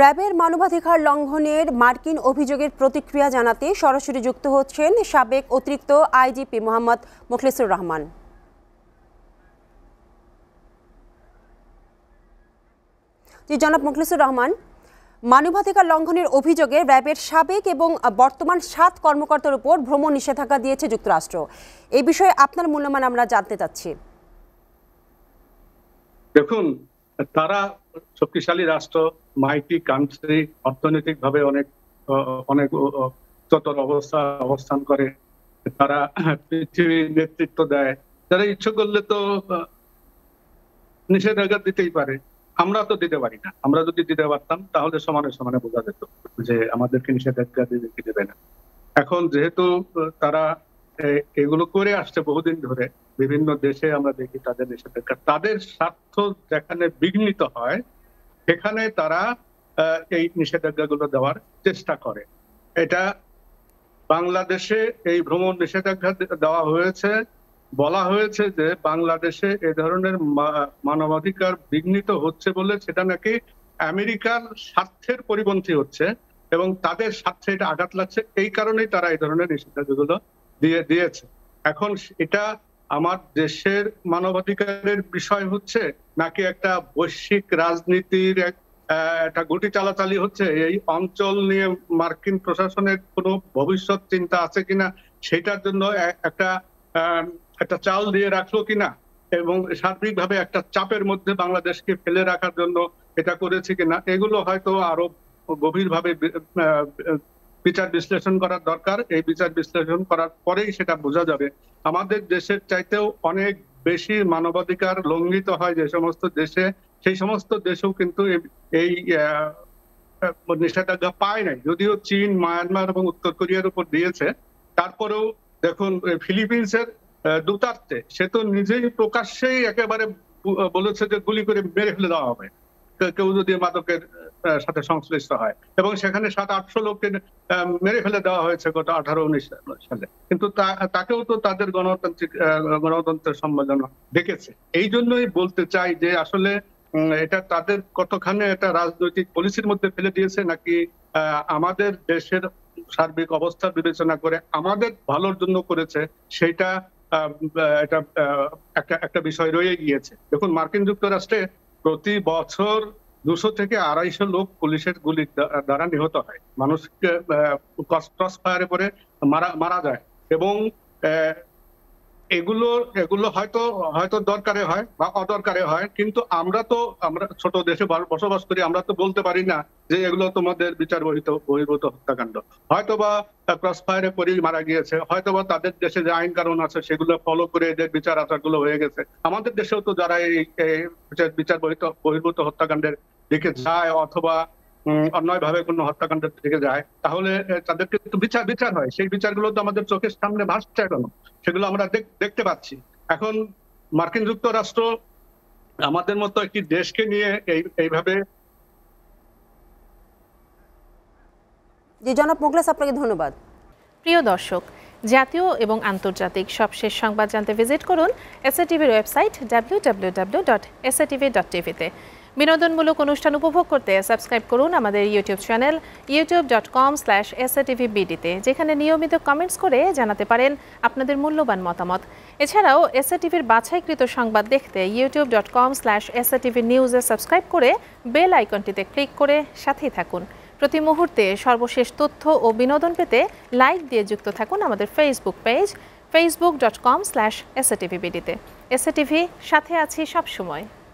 র্যাবের মানবাধিকার লঙ্ঘনের মার্কিন অভিযোগের প্রতিক্রিয়া জানাতে সরাসরি যুক্ত হচ্ছেন সাবেক অতিরিক্ত আইজিপি মোহাম্মদ মুখলিসুর রহমান জি জনাব মুখলিসুর রহমান মানবাধিকার লঙ্ঘনের অভিযোগে র্যাবের সাবেক এবং বর্তমান সাত কর্মকর্তার উপর ভ্রমণ নিষেধাজ্ঞা দিয়েছে যুক্তরাষ্ট্র এই বিষয়ে আপনার মূল্যমান আমরা জানতে চাচ্ছি দেখুন তারা শক্তিশালী রাষ্ট্র মাইটি কান্ট্রি অর্থনৈতিকভাবে অনেক অনেক উচ্চতর অবস্থা অবস্থান করে তারা পৃথিবীর নেতৃত্ব দেয় তারা ইচ্ছে করলে তো নিষেধাজ্ঞা দিতেই পারে আমরা তো দিতে পারি না আমরা যদি দিতে পারতাম তাহলে সমানে সমানে বোঝা যেত যে আমাদেরকে নিষেধাজ্ঞা দিতে কি দেবে না এখন যেহেতু তারা এগুলো করে আসছে বহুদিন ধরে বিভিন্ন দেশে আমরা দেখি তাদের নিষেধাজ্ঞা তাদের স্বার্থ যেখানে বিঘ্নিত হয় সেখানে তারা এই নিষেধাজ্ঞাগুলো দেওয়ার চেষ্টা করে এটা বাংলাদেশে এই ভ্রমণ নিষেধাজ্ঞা দেওয়া হয়েছে বলা হয়েছে যে বাংলাদেশে এ ধরনের মানবাধিকার বিঘ্নিত হচ্ছে বলে সেটা নাকি আমেরিকার স্বার্থের পরিপন্থী হচ্ছে এবং তাদের স্বার্থে এটা আঘাত লাগছে এই কারণেই তারা এই ধরনের নিষেধাজ্ঞাগুলো দিয়ে দিয়েছে এখন এটা আমার দেশের মানবাধিকারের বিষয় হচ্ছে নাকি একটা বৈশ্বিক রাজনীতির একটা গুটি চালাচালি হচ্ছে এই অঞ্চল নিয়ে মার্কিন প্রশাসনের কোনো ভবিষ্যৎ চিন্তা আছে কিনা সেটার জন্য একটা একটা চাল দিয়ে রাখলো কিনা এবং সার্বিকভাবে একটা চাপের মধ্যে বাংলাদেশকে ফেলে রাখার জন্য এটা করেছে কিনা এগুলো হয়তো আরো গভীরভাবে বিচার বিশ্লেষণ করার দরকার এই বিচার বিশ্লেষণ করার পরেই সেটা বোঝা যাবে আমাদের দেশের চাইতেও অনেক বেশি মানবাধিকার লঙ্ঘিত হয় যে সমস্ত দেশে সেই সমস্ত দেশেও কিন্তু এই নিষেধাজ্ঞা পায় নাই যদিও চীন মায়ানমার এবং উত্তর কোরিয়ার উপর দিয়েছে তারপরেও দেখুন ফিলিপিন্সের দূতার্থে সে তো নিজেই প্রকাশ্যেই একেবারে বলেছে যে গুলি করে মেরে ফেলে দেওয়া হবে কেউ যদি মাদকের সাথে সংশ্লিষ্ট হয় এবং সেখানে সাত আটশো লোককে মেরে ফেলে দেওয়া হয়েছে গত আঠারো উনিশ সালে কিন্তু তাকেও তো তাদের গণতান্ত্রিক গণতন্ত্রের সম্মেলন দেখেছে এই জন্যই বলতে চাই যে আসলে এটা তাদের কতখানি এটা রাজনৈতিক পলিসির মধ্যে ফেলে দিয়েছে নাকি আমাদের দেশের সার্বিক অবস্থা বিবেচনা করে আমাদের ভালোর জন্য করেছে সেটা এটা একটা একটা বিষয় রয়ে গিয়েছে দেখুন মার্কিন যুক্তরাষ্ট্রে প্রতি বছর দুশো থেকে আড়াইশো লোক পুলিশের গুলি দ্বারা নিহত হয় মানুষকে ক্রস ফায়ারে পরে মারা মারা যায় এবং এগুলো এগুলো হয়তো হয়তো দরকারে হয় বা অদরকারে হয় কিন্তু আমরা তো আমরা ছোট দেশে বসবাস করি আমরা তো বলতে পারি না যে এগুলো তোমাদের বিচার বহিত বহির্ভূত হত্যাকাণ্ড হয়তো বা ক্রস ফায়ারে পরি মারা গিয়েছে হয়তো বা তাদের দেশে যে আইন কারণ আছে সেগুলো ফলো করে এদের বিচার আচার হয়ে গেছে আমাদের দেশেও তো যারা এই বিচার বহিত বহির্ভূত হত্যাকাণ্ডের দিকে যায় অথবা অন্যায় ভাবে কোনো হত্যাকাণ্ডের থেকে যায় তাহলে তাদেরকে তো বিচার বিচার হয় সেই বিচারগুলো তো আমাদের চোখের সামনে ভাসছে এখন সেগুলো আমরা দেখতে পাচ্ছি এখন মার্কিন যুক্তরাষ্ট্র আমাদের মতো একটি দেশকে নিয়ে এই এইভাবে জনাব মোগলাস আপনাকে ধন্যবাদ প্রিয় দর্শক জাতীয় এবং আন্তর্জাতিক সব শেষ সংবাদ জানতে ভিজিট করুন এসএটিভির website W W W dot SATV dot টিভিতে বিনোদনমূলক অনুষ্ঠান উপভোগ করতে সাবস্ক্রাইব করুন আমাদের YouTube channel YouTube dot com slash SATV বিডিতে যেখানে নিয়মিত কমেন্টস করে জানাতে পারেন আপনাদের মূল্যবান মতামত এছাড়াও টিভির বাছাইকৃত সংবাদ দেখতে YouTube dot com slash SATV নিউজে সাবস্ক্রাইব করে বেল আইকনটিতে ক্লিক করে সাথেই থাকুন প্রতি মুহূর্তে সর্বশেষ তথ্য ও বিনোদন পেতে লাইক দিয়ে যুক্ত থাকুন আমাদের Facebook page Facebook dot com slash S SATV বিডিতে টিভি সাথে আছি সবসময়